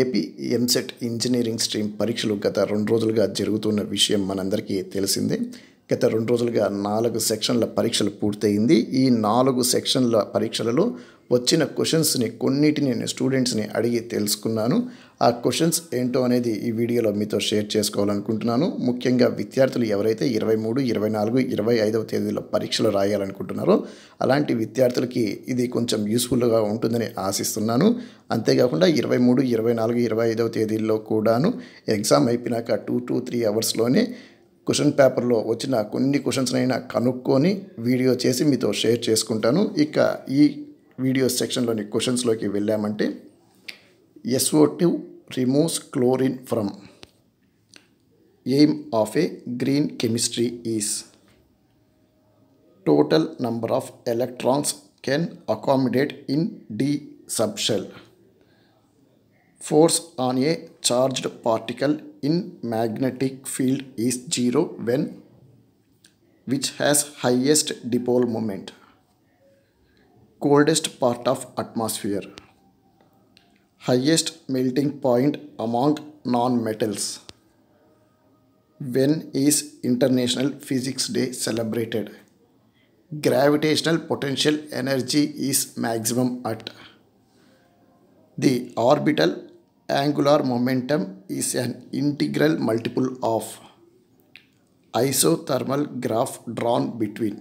AP EAMCET engineering stream పరీక్షలు గత రెండు రోజులుగా జరుగుతున్న విషయం మనందరికీ తెలిసిందే గత రెండు రోజులుగా నాలుగు సెక్షన్ల పరీక్షలు పూర్తయింది ఈ నాలుగు సెక్షన్ల పరీక్షలలో వచ్చిన క్వశ్చన్స్ని కొన్నిటిని నేను స్టూడెంట్స్ని అడిగి తెలుసుకున్నాను ఆ క్వశ్చన్స్ ఏంటో అనేది ఈ వీడియోలో మీతో షేర్ చేసుకోవాలనుకుంటున్నాను ముఖ్యంగా విద్యార్థులు ఎవరైతే ఇరవై మూడు ఇరవై నాలుగు ఇరవై ఐదవ తేదీలో పరీక్షలు రాయాలనుకుంటున్నారో అలాంటి విద్యార్థులకి ఇది కొంచెం యూస్ఫుల్గా ఉంటుందని ఆశిస్తున్నాను అంతేకాకుండా ఇరవై మూడు ఇరవై నాలుగు ఇరవై ఐదవ తేదీల్లో కూడాను ఎగ్జామ్ అయిపోయినాక టూ టూ త్రీ అవర్స్లోనే క్వశ్చన్ పేపర్లో వచ్చిన కొన్ని క్వశ్చన్స్నైనా కనుక్కొని వీడియో చేసి మీతో షేర్ చేసుకుంటాను ఇక ఈ వీడియో సెక్షన్లోని క్వశ్చన్స్లోకి వెళ్ళామంటే S O two removes chlorine from aim of a green chemistry is total number of electrons can accommodate in d subshell force on a charged particle in magnetic field is 0 when which has highest dipole moment coldest part of atmosphere highest melting point among non-metals when is international physics day celebrated gravitational potential energy is maximum at the orbital angular momentum is an integral multiple of isothermal graph drawn between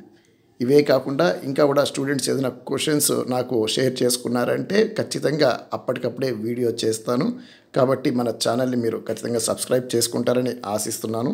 ఇవే కాకుండా ఇంకా కూడా students ఏదైనా questions నాకు share చేసుకున్నారంటే ఖచ్చితంగా అప్పటికప్పుడే video చేస్తాను కాబట్టి మన ఛానల్ని మీరు ఖచ్చితంగా సబ్స్క్రైబ్ చేసుకుంటారని ఆశిస్తున్నాను